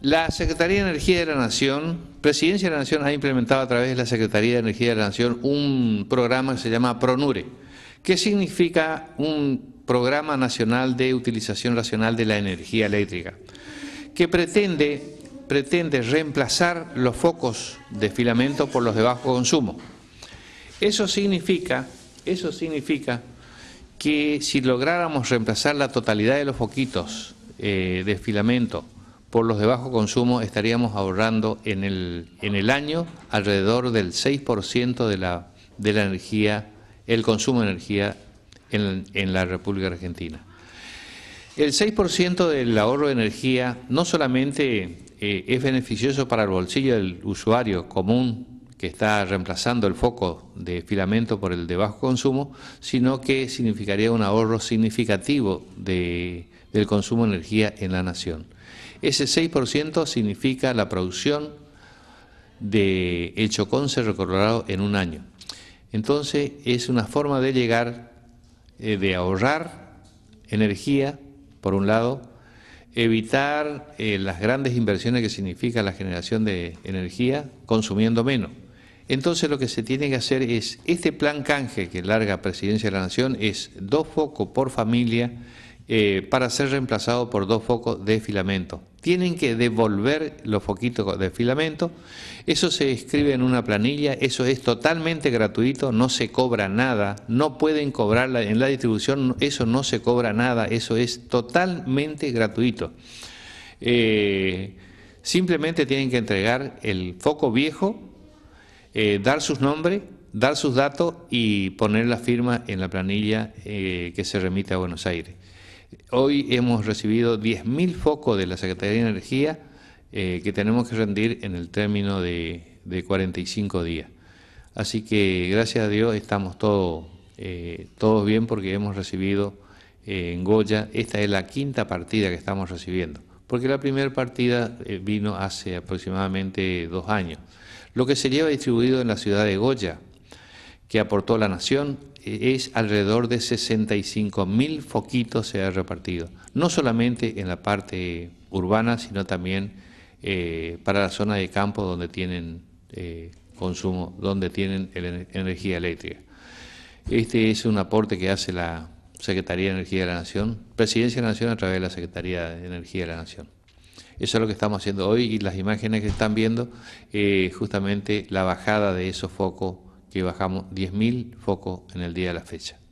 La Secretaría de Energía de la Nación, Presidencia de la Nación ha implementado a través de la Secretaría de Energía de la Nación un programa que se llama PRONURE, que significa un Programa Nacional de Utilización Racional de la Energía Eléctrica, que pretende, pretende reemplazar los focos de filamento por los de bajo consumo. Eso significa, que si lográramos reemplazar la totalidad de los foquitos eh, de filamento por los de bajo consumo estaríamos ahorrando en el, año alrededor del 6% de la, energía, el consumo de energía en, la República Argentina. El 6% del ahorro de energía no solamente eh, es beneficioso para el bolsillo del usuario común que está reemplazando el foco de filamento por el de bajo consumo, sino que significaría un ahorro significativo del consumo de energía en la nación. Ese 6% significa la producción de hecho con cerro colorado en un año. Entonces es una forma de llegar, eh, de ahorrar energía, por un lado, evitar eh, las grandes inversiones que significa la generación de energía consumiendo menos. Entonces lo que se tiene que hacer es, este plan canje que larga Presidencia de la Nación es dos focos por familia eh, para ser reemplazado por dos focos de filamento. Tienen que devolver los foquitos de filamento. Eso se escribe en una planilla, eso es totalmente gratuito, no se cobra nada, no pueden cobrarla en la distribución, eso no se cobra nada, eso es totalmente gratuito. Eh, simplemente tienen que entregar el foco viejo, eh, dar sus nombres, dar sus datos y poner la firma en la planilla que se remite a Buenos Aires. Hoy hemos recibido 10.000 focos de la Secretaría de Energía eh, que tenemos que rendir en el término de, 45 días. Así que gracias a Dios estamos todos eh, bien porque hemos recibido eh, en Goya, esta es la quinta partida que estamos recibiendo, porque la primera partida eh, vino hace aproximadamente dos años. Lo que se lleva distribuido en la ciudad de Goya, que aportó la nación e-, es alrededor de 65 mil foquitos se ha repartido, no solamente en la parte urbana, sino también eh, para la zona de campo donde tienen eh, consumo, donde tienen energía eléctrica. Este es un aporte que hace la Secretaría de Energía de la Nación, Presidencia de la Nación a través de la Secretaría de Energía de la Nación. Eso es lo que estamos haciendo hoy y las imágenes que están viendo, eh, justamente la bajada de esos focos que bajamos 10.000 focos en el día de la fecha.